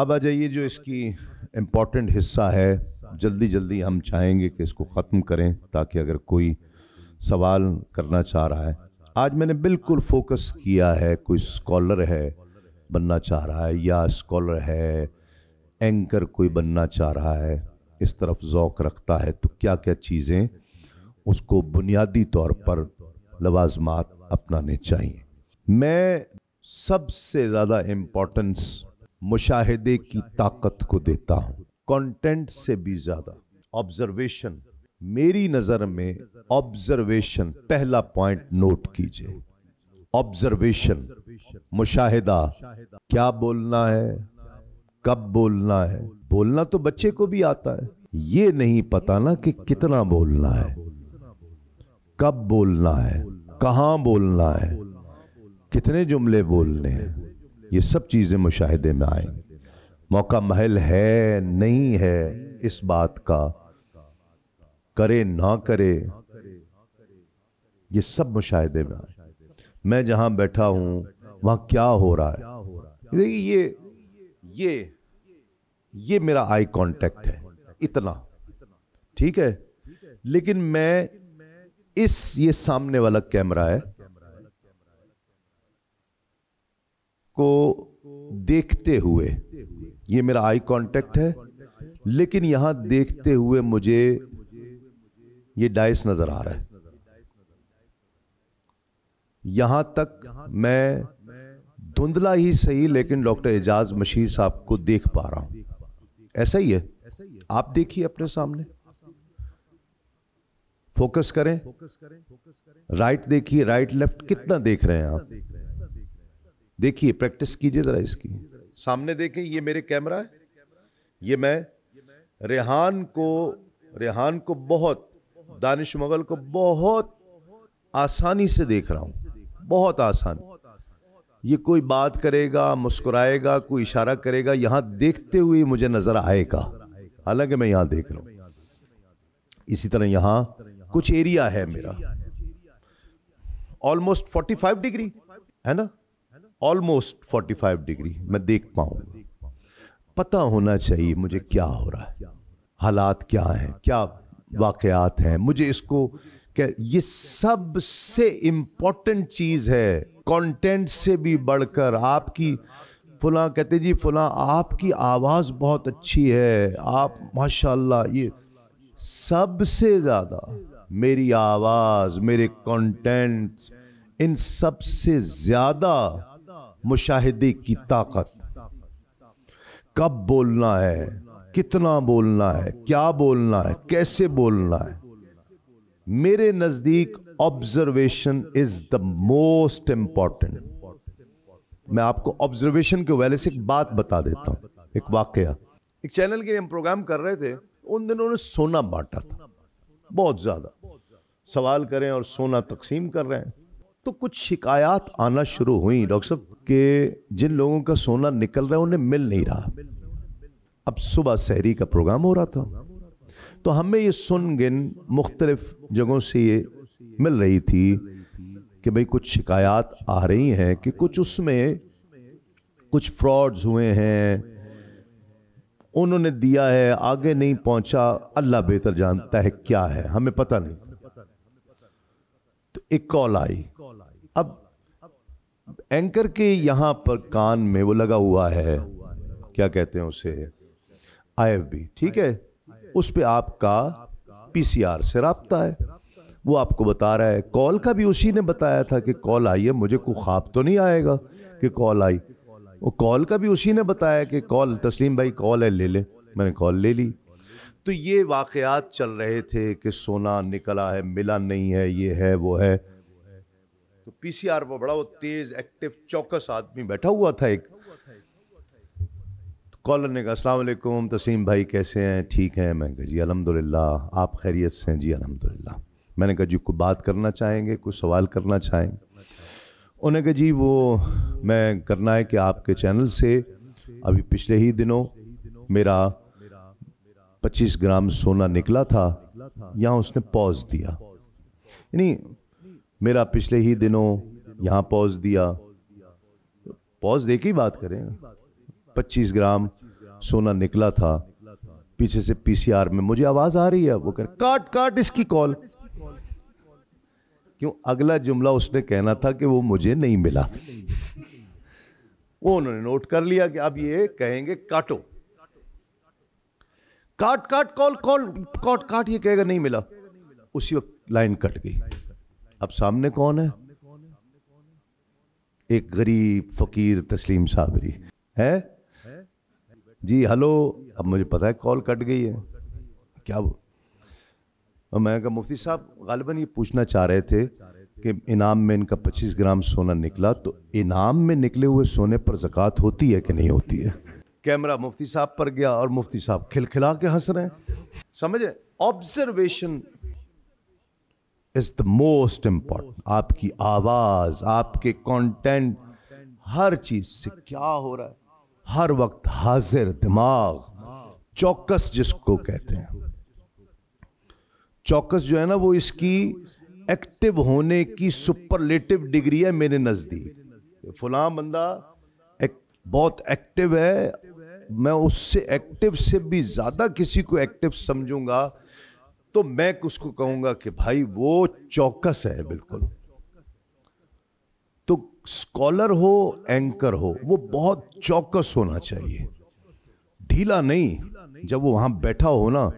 अब आ जाइए जो इसकी इम्पॉर्टेंट हिस्सा है जल्दी जल्दी हम चाहेंगे कि इसको ख़त्म करें ताकि अगर कोई सवाल करना चाह रहा है आज मैंने बिल्कुल फोकस किया है कोई स्कॉलर है बनना चाह रहा है या स्कॉलर है एंकर कोई बनना चाह रहा है इस तरफ ज़ौक रखता है तो क्या क्या चीज़ें उसको बुनियादी तौर पर लवाजमात अपनाने चाहिए मैं सबसे ज़्यादा इम्पोर्टेंस मुशाहिदे की ताकत को देता हूं कंटेंट से भी ज्यादा ऑब्जर्वेशन मेरी नजर में ऑब्जर्वेशन पहला पॉइंट नोट कीजिए ऑब्जर्वेशन मुशाहिदा क्या बोलना है कब बोलना है बोलना तो बच्चे को भी आता है ये नहीं पता ना कि कितना बोलना है कब बोलना है कहाँ बोलना है कितने जुमले बोलने हैं ये सब चीज़ें मुशाहदे में आए मौका महल है नहीं है इस बात का करे ना करे ये सब मुशाहदे में आए मैं जहाँ बैठा हूँ वहाँ क्या हो रहा है देखिए ये ये ये मेरा आई कांटेक्ट है इतना ठीक है लेकिन मैं इस ये सामने वाला कैमरा है को देखते हुए ये मेरा आई कांटेक्ट है लेकिन यहां देखते हुए मुझे ये डाइस नजर आ रहा है यहां तक मैं धुंधला ही सही लेकिन डॉक्टर एजाज मशीर साहब को देख पा रहा हूं ऐसा ही है आप देखिए अपने सामने फोकस करें राइट देखिए राइट लेफ्ट कितना देख रहे हैं आप देखिए प्रैक्टिस कीजिए ज़रा इसकी सामने देखें ये मेरे कैमरा है ये मैं रेहान को रेहान को बहुत दानिश मगल को बहुत आसानी से देख रहा हूँ बहुत आसान ये कोई बात करेगा मुस्कुराएगा कोई इशारा करेगा यहाँ देखते हुए मुझे नज़र आएगा हालांकि मैं यहाँ देख रहा हूँ इसी तरह यहाँ कुछ एरिया है मेरा ऑलमोस्ट 45 डिग्री है ना ऑलमोस्ट 45 डिग्री मैं देख पाऊंगा पता होना चाहिए मुझे क्या हो रहा है हालात क्या हैं क्या वाकयात हैं मुझे इसको क्या ये सबसे इम्पॉर्टेंट चीज़ है कंटेंट से भी बढ़कर आपकी फुला कहते जी फुला आपकी आवाज़ बहुत अच्छी है आप माशाल्लाह ये सबसे ज़्यादा मेरी आवाज़ मेरे कंटेंट इन सबसे ज़्यादा मुशाहिदे की ताकत कब बोलना है कितना बोलना है क्या बोलना है कैसे बोलना है मेरे नजदीक observation is the most important मैं आपको ऑब्जर्वेशन के वाले से एक बात बता देता हूं एक वाकया एक चैनल के हम प्रोग्राम कर रहे थे उन दिनों ने सोना बांटा था बहुत ज्यादा सवाल करें और सोना तकसीम कर रहे हैं तो कुछ शिकायत आना शुरू हुई डॉक्टर साहब कि जिन लोगों का सोना निकल रहा है उन्हें मिल नहीं रहा अब सुबह शहरी का प्रोग्राम हो रहा था तो हमें ये सुन गिन मुख्तलिफ जगहों से ये मिल रही थी कि भाई कुछ शिकायत आ रही हैं कि कुछ उसमें कुछ फ्रॉड्स हुए हैं उन्होंने दिया है आगे नहीं पहुंचा अल्लाह बेहतर जानता है क्या है हमें पता नहीं तो एक कॉल आई अब एंकर के यहां पर कान में वो लगा हुआ है क्या कहते हैं उसे आई एफ बी ठीक है उस पर आपका पीसीआर से रबता है वो आपको बता रहा है कॉल का भी उसी ने बताया था कि कॉल आई है मुझे कोई ख्वाब तो नहीं आएगा कि कॉल आई वो कॉल का भी उसी ने बताया कि कॉल तस्लीम भाई कॉल है ले ले मैंने कॉल ले ली तो ये वाकयात चल रहे थे कि सोना निकला है मिला नहीं है ये है वो है तो पीसीआर पर बड़ा वो तेज एक्टिव चौकस आदमी बैठा हुआ था एक कॉलर तो ने कहा अस्सलाम तसीम भाई कैसे हैं ठीक हैं मैं कहा जी अलहमदिल्ला आप खैरियत से हैं जी अलहमदिल्ला मैंने कहा जी कोई बात करना चाहेंगे कुछ सवाल करना चाहेंगे उन्हें कहा जी वो मैं करना है कि आपके चैनल से अभी पिछले ही दिनों मेरा 25 ग्राम सोना निकला था यहाँ उसने पॉज दिया यानी मेरा पिछले ही दिनों यहाँ पॉज दिया पॉज दे ही बात करें 25 ग्राम सोना निकला था पीछे से पीसीआर में मुझे आवाज आ रही है वो कर काट काट इसकी कॉल क्यों अगला जुमला उसने कहना था कि वो मुझे नहीं मिला वो उन्होंने नोट कर लिया कि अब ये कहेंगे काटो काट काट कॉल कॉल काट काट ये कहेगा नहीं मिला उसी वक्त लाइन कट गई अब सामने कौन है एक गरीब फकीर तस्लीम साबरी है जी हेलो अब मुझे पता है कॉल कट गई है क्या वो और मैं कहा मुफ्ती साहब गालिबा ये पूछना चाह रहे थे कि इनाम में इनका 25 ग्राम सोना निकला तो इनाम में निकले हुए सोने पर जक़ात होती है कि नहीं होती है कैमरा मुफ्ती साहब पर गया और मुफ्ती साहब खिलखिला के हंस रहे हैं समझे observation is the most important आपकी आवाज आपके कंटेंट हर चीज से क्या हो रहा है हर वक्त हाजिर दिमाग चौकस जिसको कहते हैं चौकस जो है ना वो इसकी एक्टिव होने की सुपरलेटिव डिग्री है मेरे नज़दीक फुला बंदा एक, बहुत एक्टिव है मैं उससे एक्टिव से भी ज़्यादा किसी को एक्टिव समझूंगा तो मैं उसको कहूंगा कि भाई वो चौकस है बिल्कुल तो स्कॉलर हो एंकर हो वो बहुत चौकस होना चाहिए ढीला नहीं जब वो वहां बैठा हो ना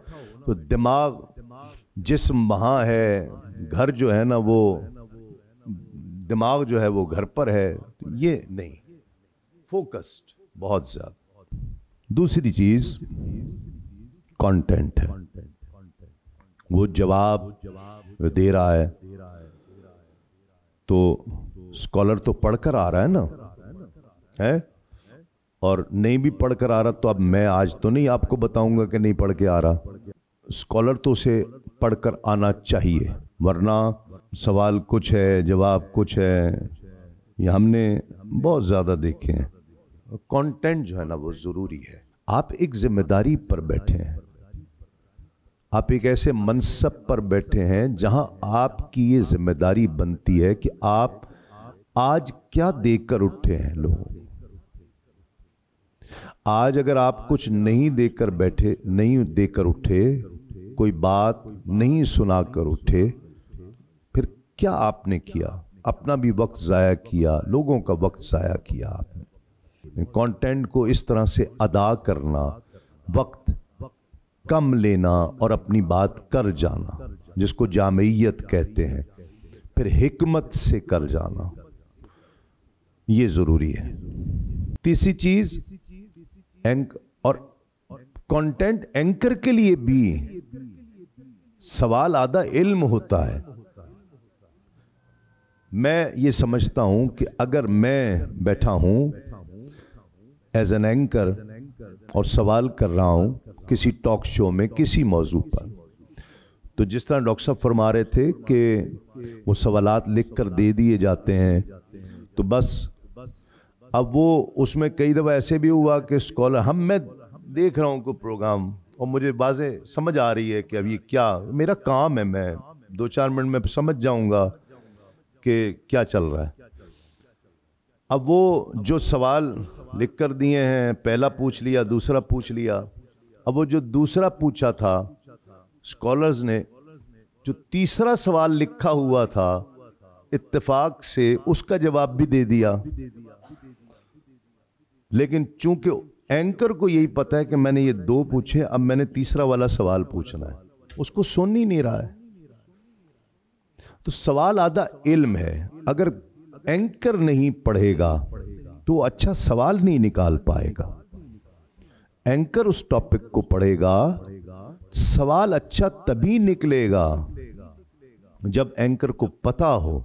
तो दिमाग जिसम वहां है घर जो है ना वो दिमाग जो है वो घर पर है तो ये नहीं फोकस्ड बहुत ज्यादा दूसरी चीज कंटेंट है वो जवाब दे रहा है तो स्कॉलर तो पढ़कर आ रहा है ना है और नहीं भी पढ़कर आ रहा तो अब मैं आज तो नहीं आपको बताऊंगा कि नहीं पढ़ के आ रहा स्कॉलर तो उसे पढ़कर आना चाहिए वरना सवाल कुछ है जवाब कुछ है ये हमने बहुत ज़्यादा देखे हैं कंटेंट जो है ना वो ज़रूरी है आप एक जिम्मेदारी पर बैठे हैं आप एक ऐसे मनसब पर बैठे हैं जहां आपकी ये जिम्मेदारी बनती है कि आप आज क्या देखकर उठे हैं लोग आज अगर आप कुछ नहीं देखकर बैठे नहीं देखकर उठे कोई बात नहीं सुना कर उठे फिर क्या आपने किया अपना भी वक्त ज़ाया किया लोगों का वक्त ज़ाया किया आपने कंटेंट को इस तरह से अदा करना वक्त कम लेना और अपनी बात कर जाना जिसको जामयत कहते हैं फिर हिकमत से कर जाना ये ज़रूरी है तीसरी चीज़ एंक और कंटेंट एंकर के लिए भी सवाल आधा इल्म होता है मैं ये समझता हूं कि अगर मैं बैठा हूं एज एन एंकर और सवाल कर रहा हूं किसी टॉक शो में किसी मौजू पर तो जिस तरह डॉक्टर साहब फरमा रहे थे कि वो सवालात लिख कर दे दिए जाते हैं तो बस अब वो उसमें कई दफ़ा ऐसे भी हुआ कि स्कॉलर हम मैं देख रहा हूँ को प्रोग्राम और मुझे बाजे समझ आ रही है कि अब ये क्या मेरा काम है मैं दो चार मिनट में समझ जाऊँगा कि क्या चल रहा है अब वो जो सवाल लिख कर दिए हैं पहला पूछ लिया दूसरा पूछ लिया अब वो जो दूसरा पूछा था स्कॉलर्स ने जो तीसरा सवाल लिखा हुआ था इत्तेफाक से उसका जवाब भी दे दिया लेकिन चूंकि एंकर को यही पता है कि मैंने ये दो पूछे अब मैंने तीसरा वाला सवाल पूछना है उसको सुन ही नहीं रहा है तो सवाल आधा इल्म है अगर एंकर नहीं पढ़ेगा तो अच्छा सवाल नहीं निकाल पाएगा एंकर उस टॉपिक को पढ़ेगा सवाल अच्छा तभी निकलेगा जब एंकर को पता हो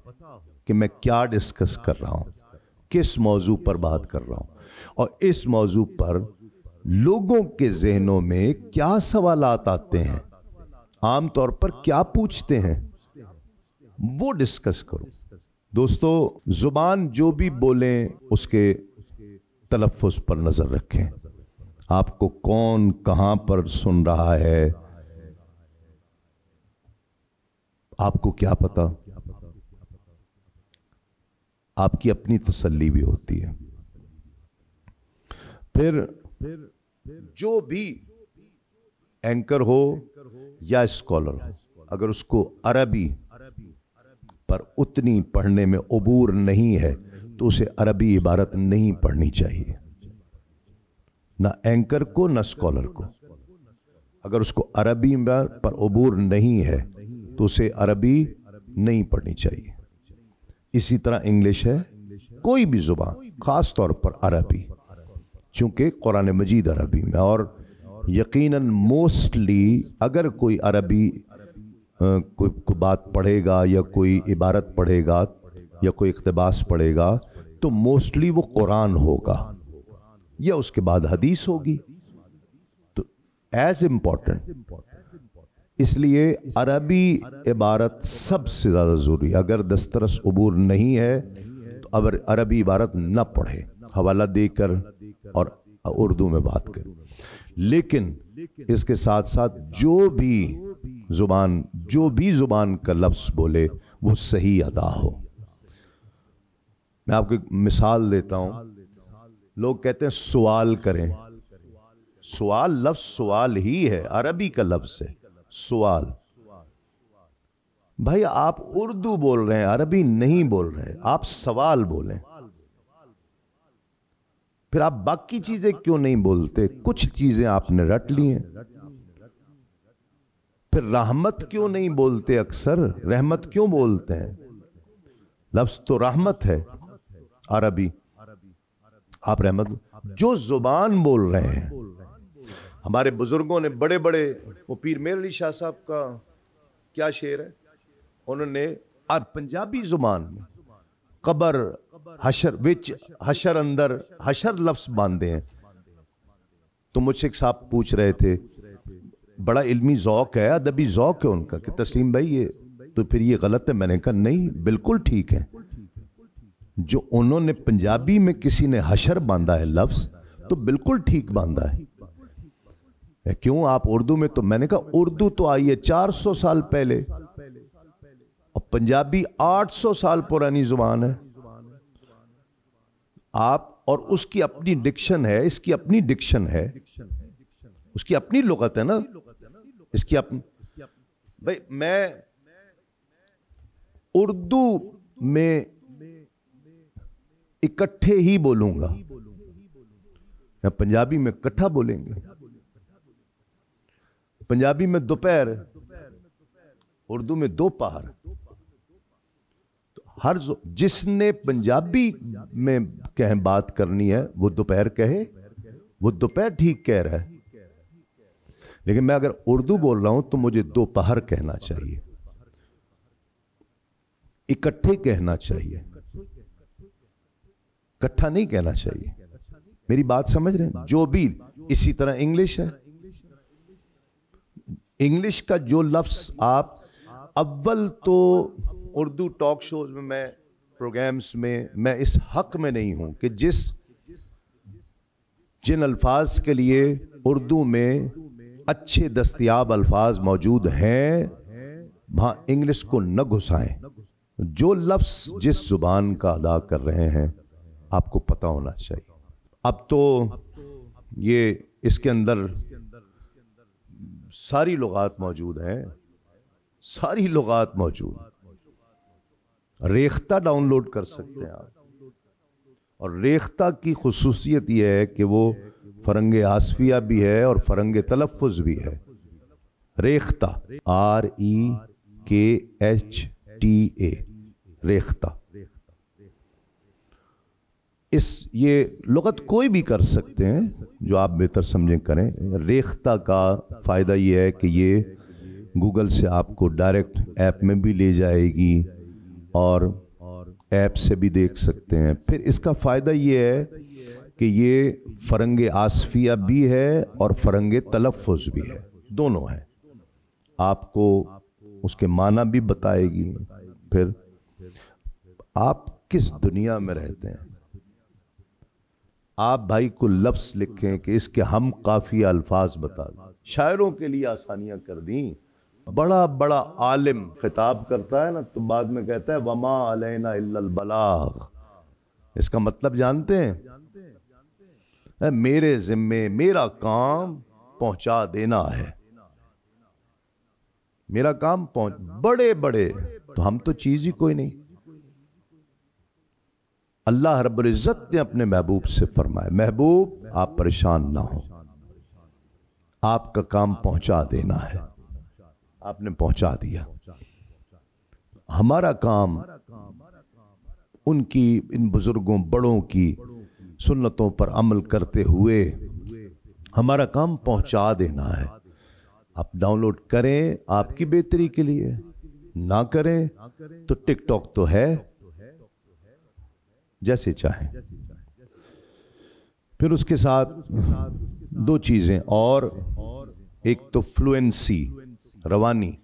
कि मैं क्या डिस्कस कर रहा हूं किस मौजू पर बात कर रहा हूं और इस मौजू पर लोगों के जहनों में क्या सवाल आते हैं आमतौर पर क्या पूछते हैं वो डिस्कस करो दोस्तों जुबान जो भी बोलें उसके तलफ़ पर नज़र रखें आपको कौन कहां पर सुन रहा है आपको क्या पता आपकी अपनी तसल्ली भी होती है फिर फिर जो भी एंकर हो या स्कॉलर हो अगर उसको अरबी पर उतनी पढ़ने में अबूर नहीं है तो उसे अरबी इबारत नहीं पढ़नी चाहिए ना एंकर को ना स्कॉलर को अगर उसको अरबी पर अबूर नहीं है तो उसे अरबी नहीं पढ़नी चाहिए इसी तरह इंग्लिश है कोई भी जुबान ख़ास तौर पर अरबी चूँकि कुरान मजीद अरबी में और यकीनन मोस्टली अगर कोई अरबी कोई को बात पढ़ेगा या कोई इबारत पढ़ेगा या कोई इकतबास पढ़ेगा तो मोस्टली वो कुरान होगा या उसके बाद हदीस होगी तो एज इंपॉर्टेंट इसलिए अरबी इबारत सबसे ज़्यादा ज़रूरी अगर दस्तरस अबूर नहीं है तो अगर अरबी इबारत न पढ़े हवाला देकर और उर्दू में बात करें लेकिन इसके साथ साथ जो भी ज़ुबान जो भी ज़ुबान का लफ्स बोले वो सही अदा हो मैं आपको मिसाल देता हूं लोग कहते हैं सवाल करें सवाल लफ्ज सवाल ही है अरबी का लफ्ज है सवाल भाई आप उर्दू बोल रहे हैं अरबी नहीं बोल रहे आप सवाल बोलें फिर आप बाकी चीजें क्यों नहीं बोलते कुछ चीजें आपने रट ली हैं फिर रहमत क्यों नहीं बोलते अक्सर रहमत क्यों बोलते हैं लफ्ज तो रहमत है अरबी आप रहमत जो जुबान बोल रहे हैं हमारे बुजुर्गों ने बड़े बड़े वो पीर मेर अली शाह साहब का क्या शेर है उन्होंने और पंजाबी जुबान में कबर हशर विच हशर अंदर हशर लफ्स बांधे हैं तो मुझसे एक साहब पूछ रहे थे बड़ा इल्मी जौक है अदबी जौक है उनका कि तस्लीम भाई ये तो फिर ये गलत है मैंने कहा नहीं बिल्कुल ठीक है जो उन्होंने पंजाबी में किसी ने हशर बांधा है लफ्ज तो बिल्कुल ठीक बांधा है क्यों आप उर्दू में तो मैंने कहा उर्दू तो आई है 400 साल पहले और पंजाबी 800 साल पुरानी जुबान है आप और उसकी अपनी डिक्शन है इसकी अपनी डिक्शन है उसकी अपनी लुगत है ना इसकी अपनी भाई मैं उर्दू में इकट्ठे ही बोलूंगा या पंजाबी में कट्ठा बोलेंगे पंजाबी में दोपहर उर्दू में दोपहर तो हर जिसने पंजाबी में कह बात करनी है वो दोपहर कहे वो दोपहर ठीक कह रहा है लेकिन मैं अगर उर्दू बोल रहा हूं तो मुझे दोपहर कहना चाहिए इकट्ठे कहना चाहिए इकट्ठा नहीं कहना चाहिए मेरी बात समझ रहे हैं जो भी इसी तरह इंग्लिश है इंग्लिश का जो लफ्स आप अव्वल तो उर्दू टॉक शोज में मैं प्रोग्राम्स में मैं इस हक में नहीं हूं कि जिस जिन अल्फाज के लिए उर्दू में अच्छे दस्तियाब अल्फाज मौजूद हैं वहां इंग्लिश को न घुसाएं जो लफ्स जिस जुबान का अदा कर रहे हैं आपको पता होना चाहिए अब तो ये इसके अंदर सारी लगात मौजूद हैं सारी लुगात मौजूद रेख्ता डाउनलोड कर सकते हैं आप और रेख्ता की खसूसियत यह है कि वो फरंग आसफिया भी है और फरंग तलफ़ भी है रेख्ता आर ई के एच टी ए रेख्ता इस ये लगत कोई भी कर सकते हैं जो आप बेहतर समझें करें रेख्ता का फ़ायदा ये है कि ये गूगल से आपको डायरेक्ट ऐप में भी ले जाएगी और ऐप से भी देख सकते हैं फिर इसका फ़ायदा ये है कि ये फरंग आसफिया भी है और फरंग तलफ़ भी है दोनों हैं आपको उसके माना भी बताएगी फिर आप किस दुनिया में रहते हैं आप भाई को लफ्स लिखें कि इसके हम काफ़ी अल्फाज बता दें शायरों के लिए आसानियां कर दी बड़ा बड़ा आलिम खिताब करता है ना तो बाद में कहता है वमा अलैना बलाग इसका मतलब जानते हैं मेरे जिम्मे मेरा काम पहुंचा देना है मेरा काम पहुंच बड़े बड़े तो हम तो चीज ही कोई नहीं अल्लाह रब्ज़त ने अपने महबूब से फरमाया महबूब आप परेशान ना हो आपका काम पहुंचा देना है आपने पहुंचा दिया हमारा काम उनकी इन बुज़ुर्गों बड़ों की सुन्नतों पर अमल करते हुए हमारा काम पहुंचा देना है आप डाउनलोड करें आपकी बेहतरी के लिए ना करें तो टिकटॉक तो है जैसे चाहे फिर उसके साथ दो चीज़ें और एक तो फ्लुएंसी रवानी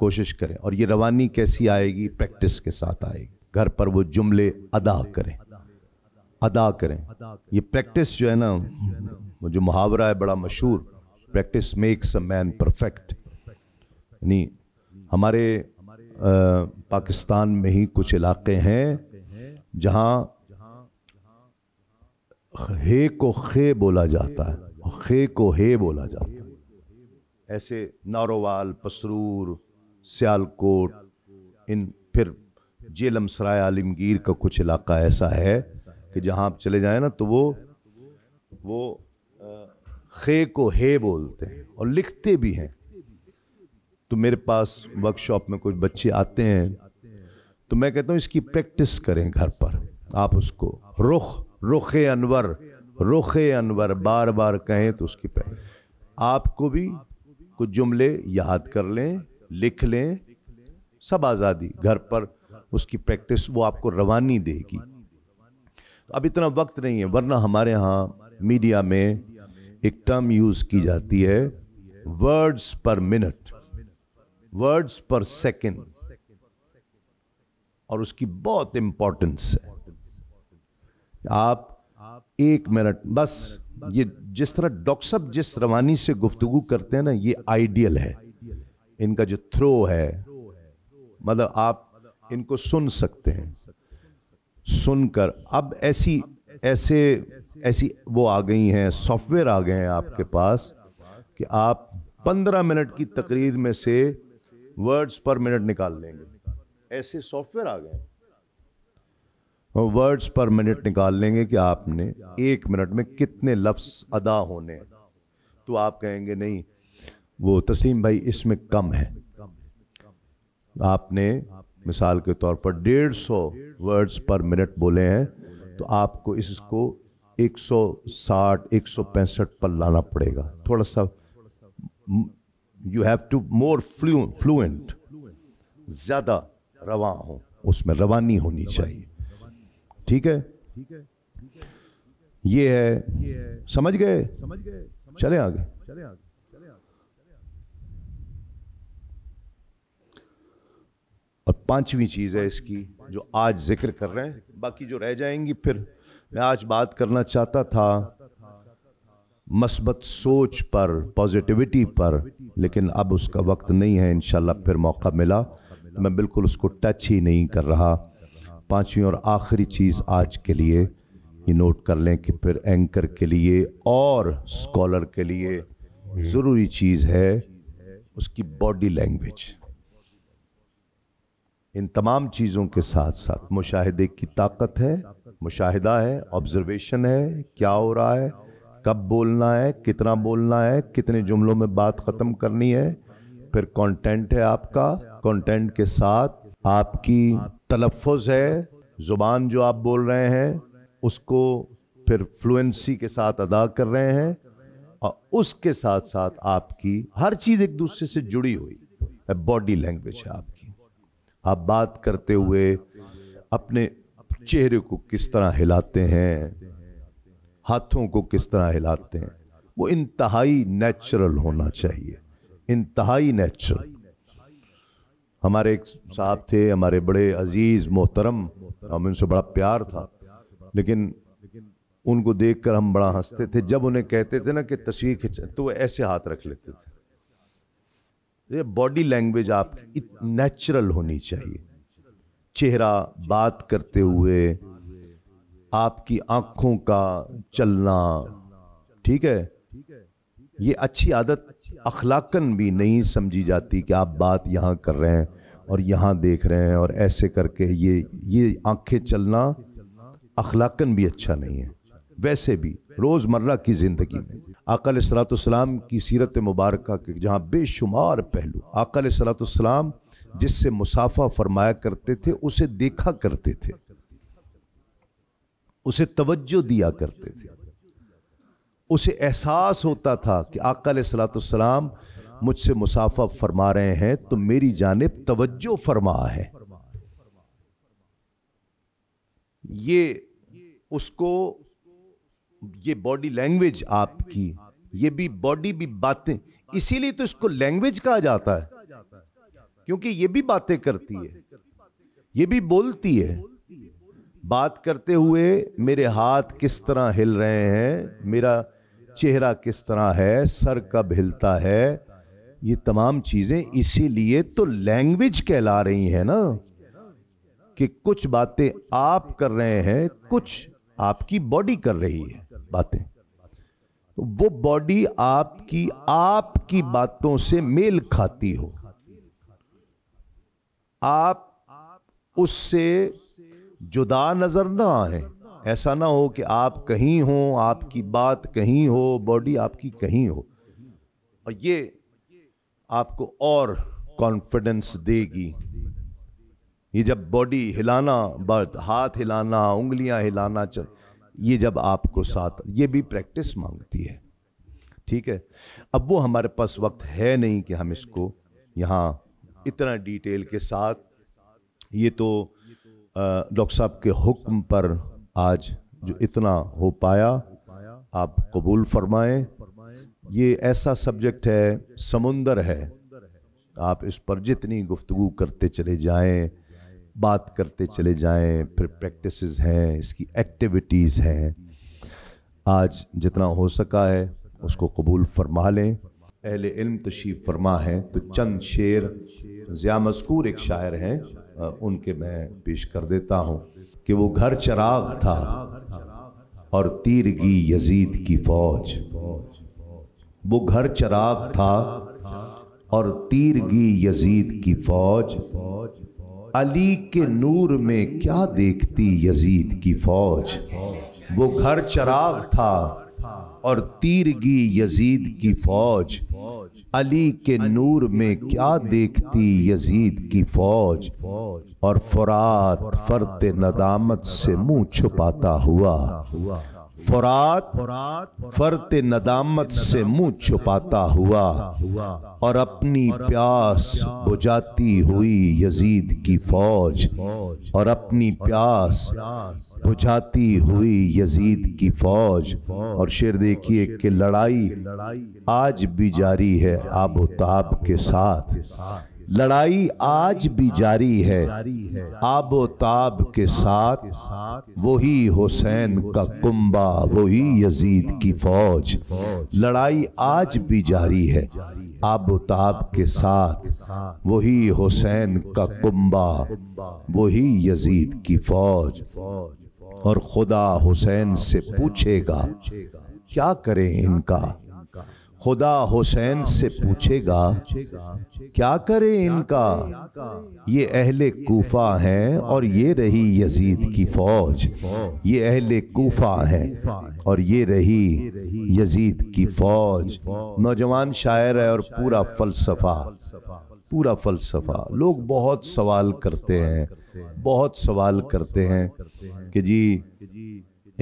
कोशिश करें और ये रवानी कैसी आएगी प्रैक्टिस के साथ आएगी घर पर वो जुमले अदा करें अदा करें ये प्रैक्टिस जो है ना वो जो मुहावरा है बड़ा मशहूर practice makes a man perfect यानी हमारे आ, पाकिस्तान में ही कुछ इलाके हैं जहाँ हे को खे बोला जाता है और खे को हे बोला जाता है ऐसे नारोवाल पसरूर सियालकोट इन फिर जेलम सराय आलमगीर का कुछ इलाका ऐसा है कि जहाँ आप चले जाएं ना तो वो वो खे को हे बोलते हैं और लिखते भी हैं तो मेरे पास वर्कशॉप में कुछ बच्चे आते हैं तो मैं कहता हूँ इसकी प्रैक्टिस करें घर पर आप उसको रुख रुख अनवर रुख अनवर बार बार कहें तो उसकी पे आपको भी कुछ जुमले याद कर लें लिख लें सब आज़ादी घर पर उसकी प्रैक्टिस वो आपको रवानी देगी तो अब इतना वक्त नहीं है वरना हमारे यहाँ मीडिया में एक टर्म यूज़ की जाती है वर्ड्स पर मिनट वर्ड्स पर सेकंड और उसकी बहुत इंपॉर्टेंस है आप एक मिनट बस ये जिस तरह डॉक्टर साहब जिस रवानी से गुफ्तगु करते हैं ना ये आइडियल है इनका जो थ्रो है मतलब आप इनको सुन सकते हैं सुनकर अब ऐसी ऐसे ऐसी वो आ गई हैं सॉफ्टवेयर आ गए हैं आपके पास कि आप पंद्रह मिनट की तकरीर में से वर्ड्स पर मिनट निकाल लेंगे ऐसे सॉफ्टवेयर आ गए हैं वर्ड्स पर मिनट निकाल लेंगे कि आपने एक मिनट में कितने लफ्स अदा होने तो आप कहेंगे नहीं वो तस्लीम भाई इसमें कम है आपने मिसाल के तौर पर डेढ़ सौ वर्ड्स पर मिनट बोले हैं तो आपको इसको 160 165 पर लाना पड़ेगा थोड़ा सा you have to more flu fluent ज़्यादा रवा हो उसमें रवानी होनी चाहिए ठीक है ये है समझ गए समझ गए चले आगे चले आगे और पांचवी चीज है इसकी जो आज जिक्र कर रहे हैं बाकी जो रह जाएंगी फिर मैं आज बात करना चाहता था मस्बत सोच पर पॉजिटिविटी पर लेकिन अब उसका वक्त नहीं है इनशाला फिर मौका मिला मैं बिल्कुल उसको टच ही नहीं कर रहा पांचवी और आखिरी चीज़ आज के लिए ये नोट कर लें कि फिर एंकर के लिए और स्कॉलर के लिए ज़रूरी चीज़ है उसकी बॉडी लैंग्वेज इन तमाम चीज़ों के साथ साथ मुशाहिदे की ताकत है मुशाहिदा है ऑब्जर्वेशन है क्या हो रहा है कब बोलना है कितना बोलना है कितने जुमलों में बात ख़त्म करनी है फिर कंटेंट है आपका कंटेंट के साथ आपकी तलफ़ है ज़ुबान जो आप बोल रहे हैं उसको फिर फ्लुएंसी के साथ अदा कर रहे हैं और उसके साथ साथ आपकी हर चीज़ एक दूसरे से जुड़ी हुई बॉडी लैंग्वेज है आपकी आप बात करते हुए अपने चेहरे को किस तरह हिलाते हैं हाथों को किस तरह हिलाते हैं वो इंतहाई नेचुरल होना चाहिए इंतहाई नेचुरल हमारे एक साहब थे हमारे बड़े अजीज मोहतरम हम उनसे बड़ा प्यार था लेकिन उनको देखकर हम बड़ा हंसते थे जब उन्हें कहते थे ना कि तस्वीर खिंच तो वो ऐसे हाथ रख लेते थे ये बॉडी लैंग्वेज आप नेचुरल होनी चाहिए चेहरा बात करते हुए आपकी आंखों का चलना ठीक है ये अच्छी आदत अखलाकन भी नहीं समझी जाती कि आप बात यहाँ कर रहे हैं और यहाँ देख रहे हैं और ऐसे करके ये ये आंखें चलना अखलाकन भी अच्छा नहीं है वैसे भी रोज़मर्रा की ज़िंदगी में अकल सलातम की सीरत मुबारक के जहाँ बेशुमार पहलू अकल सलातम जिससे मुसाफा फरमाया करते थे उसे देखा करते थे उसे तवज्जो दिया करते थे उसे एहसास होता था कि आकल सलातम मुझसे मुसाफा फरमा रहे हैं तो मेरी जानब तवज्जो फरमा है ये उसको ये बॉडी लैंग्वेज आपकी ये भी बॉडी भी बातें इसीलिए तो इसको लैंग्वेज कहा जाता है क्योंकि ये भी बातें करती है ये भी बोलती है बात करते हुए मेरे हाथ किस तरह हिल रहे हैं मेरा चेहरा किस तरह है सर कब हिलता है ये तमाम चीज़ें इसीलिए तो लैंग्वेज कहला रही है ना कि कुछ बातें आप कर रहे हैं कुछ आपकी बॉडी कर रही है बातें वो बॉडी आपकी आपकी बातों से मेल खाती हो आप उससे जुदा नजर ना आए हाँ। ऐसा ना हो कि आप कहीं हो आपकी बात कहीं हो बॉडी आपकी कहीं हो और ये आपको और कॉन्फिडेंस देगी ये जब बॉडी हिलाना बट हाथ हिलाना उंगलियां हिलाना चल ये जब आपको साथ ये भी प्रैक्टिस मांगती है ठीक है अब वो हमारे पास वक्त है नहीं कि हम इसको यहाँ इतना डिटेल के साथ ये तो डॉक्टर साहब के हुक्म पर आज जो इतना हो पाया आप कबूल फरमाएं ये ऐसा सब्जेक्ट है समुंदर है आप इस पर जितनी गुफ्तु करते चले जाएं बात करते चले जाएं फिर प्रैक्टिसेस हैं इसकी एक्टिविटीज़ हैं आज जितना हो सका है उसको कबूल फरमा लें अहल इल्म तशीफ फरमा है तो चंद शेर ज़िया मस्कूर एक शायर हैं उनके मैं पेश कर देता हूँ कि वो घर चराग था और तीरगी यजीद की फौज वो घर चराग था और तीरगी यजीद की फौज अली के नूर में क्या देखती यजीद की फौज वो घर चराग था और तीरगी यजीद की फौज अली के नूर में क्या देखती यजीद की फौज और फरात फरते नदामत से मुंह छुपाता हुआ फरात फरात फरत नदामत से मुंह छुपाता हुआ और अपनी प्यास बुझाती हुई यजीद की फौज और अपनी प्यास बुझाती हुई यजीद की फौज और शेर देखिए कि लड़ाई आज भी जारी है आबोताब के साथ लड़ाई आज भी जारी है आबो ताब के साथ वही हुसैन का कुंबा वही यजीद की फौज लड़ाई आज भी जारी है आबो ताब के साथ वही हुसैन का कुंबा वही यजीद की फौज और खुदा हुसैन से पूछेगा क्या करें इनका खुदा हुसैन से पूछेगा क्या करें इनका ये अहले कोफा हैं और ये रही यजीद की फौज ये अहले कोफा है और ये रही यजीद की फौज नौजवान शायर है और पूरा फलसफा पूरा फलसफा लोग बहुत सवाल करते हैं बहुत सवाल करते हैं कि जी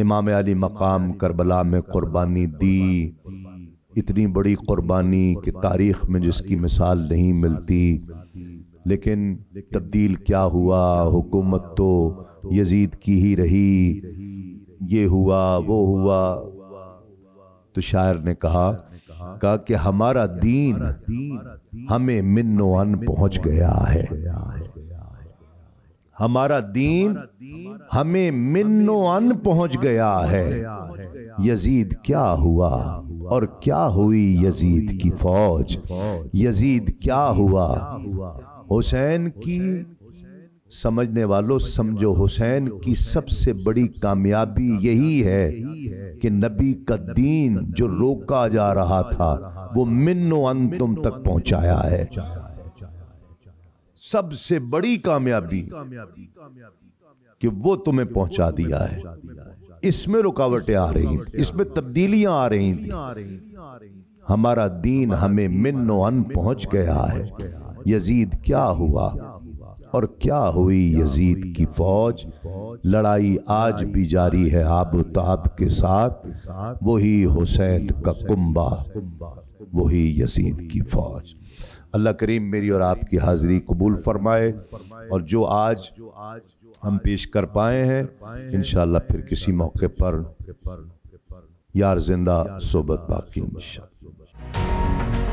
इमाम अली मकाम करबला में कुर्बानी दी इतनी बड़ी कुर्बानी कि तारीख़ में जिसकी मिसाल नहीं मिलती लेकिन तब्दील क्या हुआ हुकूमत तो यजीद की ही रही ये हुआ वो हुआ तो शायर ने कहा कहा कि हमारा दीन हमें मिन्नो अन पहुंच गया है हमारा दीन हमें मिन्नो अन पहुंच गया है यजीद क्या हुआ और क्या हुई यजीद की फौज यजीद क्या हुआ हुसैन की समझने वालों समझो हुसैन की सबसे बड़ी कामयाबी यही है कि नबी का दीन जो रोका जा रहा था वो मिन्नो अंतुम तक पहुंचाया है सबसे बड़ी कामयाबी कि वो तुम्हें पहुंचा दिया है इसमें रुकावटें आ रही थी इसमें तब्दीलियां आ रही थी हमारा दीन हमें मिन्नो अन पहुंच गया है यजीद क्या हुआ और क्या हुई यजीद की फौज लड़ाई आज भी जारी है आब ताब के साथ वही हुसैन का कुंबा वही यजीद की फौज अल्लाह करीम मेरी और आपकी हाज़िरी कबूल फरमाए और जो आज हम पेश कर पाए हैं इन फिर किसी मौके पर यार जिंदा सोबत बाकी